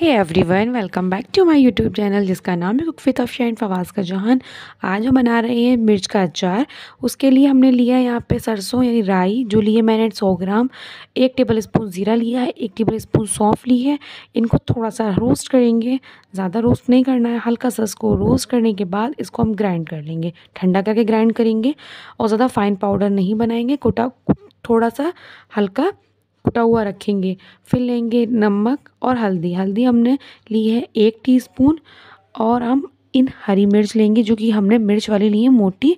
है everyone welcome back to my YouTube channel जिसका नाम है कुक विद अफशा फवाज का जहान आज हम बना रहे हैं मिर्च का अचार उसके लिए हमने लिया है यहाँ पे सरसों यानी राई जो लिए मैंने सौ ग्राम एक टेबल स्पून ज़ीरा लिया है एक टेबल स्पून सौंफ ली है इनको थोड़ा सा रोस्ट करेंगे ज़्यादा रोस्ट नहीं करना है हल्का सा इसको रोस्ट करने के बाद इसको हम ग्राइंड कर लेंगे ठंडा करके ग्राइंड करेंगे और ज़्यादा फाइन पाउडर नहीं बनाएंगे कोटा थोड़ा सा हल्का कुटा हुआ रखेंगे फिर लेंगे नमक और हल्दी हल्दी हमने ली है एक टीस्पून और हम इन हरी मिर्च लेंगे जो कि हमने मिर्च वाली ली है मोटी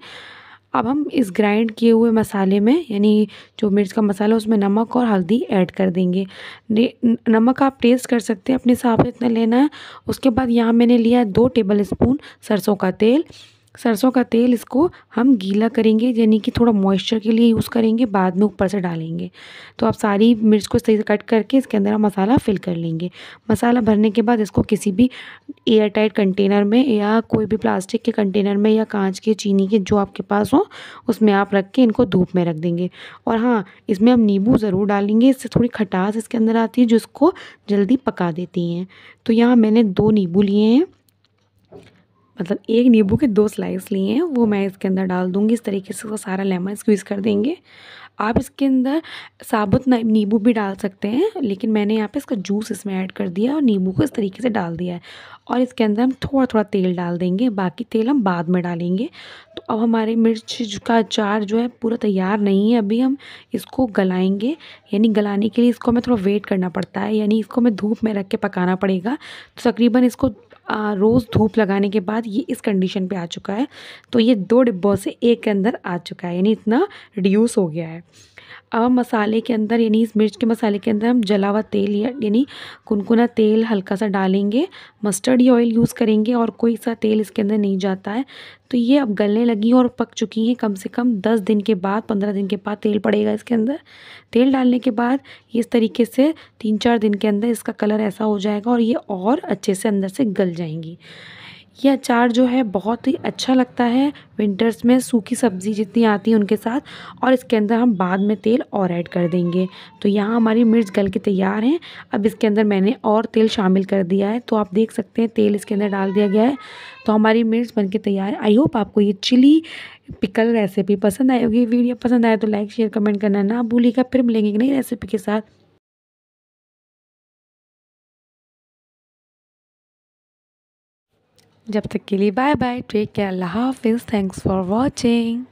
अब हम इस ग्राइंड किए हुए मसाले में यानी जो मिर्च का मसाला उसमें नमक और हल्दी ऐड कर देंगे नमक आप टेस्ट कर सकते हैं अपने हिसाब से इतना लेना है उसके बाद यहाँ मैंने लिया है दो टेबल स्पून सरसों का तेल सरसों का तेल इसको हम गीला करेंगे यानी कि थोड़ा मॉइस्चर के लिए यूज़ करेंगे बाद में ऊपर से डालेंगे तो आप सारी मिर्च को सही से कट करके इसके अंदर हम मसाला फिल कर लेंगे मसाला भरने के बाद इसको किसी भी एयर टाइट कंटेनर में या कोई भी प्लास्टिक के कंटेनर में या कांच के चीनी के जो आपके पास हो उसमें आप रख के इनको धूप में रख देंगे और हाँ इसमें हम नींबू ज़रूर डालेंगे इससे थोड़ी खटास इसके अंदर आती है जो इसको जल्दी पका देती हैं तो यहाँ मैंने दो नींबू लिए हैं मतलब एक नींबू के दो स्लाइस लिए हैं वो मैं इसके अंदर डाल दूँगी इस तरीके से उसका सारा लेमन स्क्वीज़ कर देंगे आप इसके अंदर साबुत नींबू भी डाल सकते हैं लेकिन मैंने यहाँ पे इसका जूस इसमें ऐड कर दिया और नींबू को इस तरीके से डाल दिया है और इसके अंदर हम थोड़ा थोड़ा तेल डाल देंगे बाकी तेल हम बाद में डालेंगे तो अब हमारे मिर्च का अचार जो है पूरा तैयार नहीं है अभी हम इसको गलाएंगे यानी गलाने के लिए इसको हमें थोड़ा वेट करना पड़ता है यानी इसको हमें धूप में रख के पकाना पड़ेगा तो तकरीबन इसको रोज़ धूप लगाने के बाद ये इस कंडीशन पे आ चुका है तो ये दो डिब्बों से एक के अंदर आ चुका है यानी इतना रिड्यूस हो गया है अब मसाले के अंदर यानी इस मिर्च के मसाले के अंदर हम जला हुआ तेल यानी कुनकुना तेल हल्का सा डालेंगे मस्टर्ड या ऑयल यूज़ करेंगे और कोई सा तेल इसके अंदर नहीं जाता है तो ये अब गलने लगी और पक चुकी हैं कम से कम दस दिन के बाद पंद्रह दिन के बाद तेल पड़ेगा इसके अंदर तेल डालने के बाद इस तरीके से तीन चार दिन के अंदर इसका कलर ऐसा हो जाएगा और ये और अच्छे से अंदर से गल जाएंगी यह अचार जो है बहुत ही अच्छा लगता है विंटर्स में सूखी सब्ज़ी जितनी आती है उनके साथ और इसके अंदर हम बाद में तेल और ऐड कर देंगे तो यहाँ हमारी मिर्च गल के तैयार हैं अब इसके अंदर मैंने और तेल शामिल कर दिया है तो आप देख सकते हैं तेल इसके अंदर डाल दिया गया है तो हमारी मिर्च बन के तैयार है आई होप आपको ये चिली पिकल रेसिपी पसंद आएगी वीडियो पसंद आए तो लाइक शेयर कमेंट करना ना भूलिएगा फिर मिलेंगे एक नई रेसिपी के साथ जब तक के लिए बाय बाय टेक केयर अल्लाह हाफिज़ थैंक्स फॉर वॉचिंग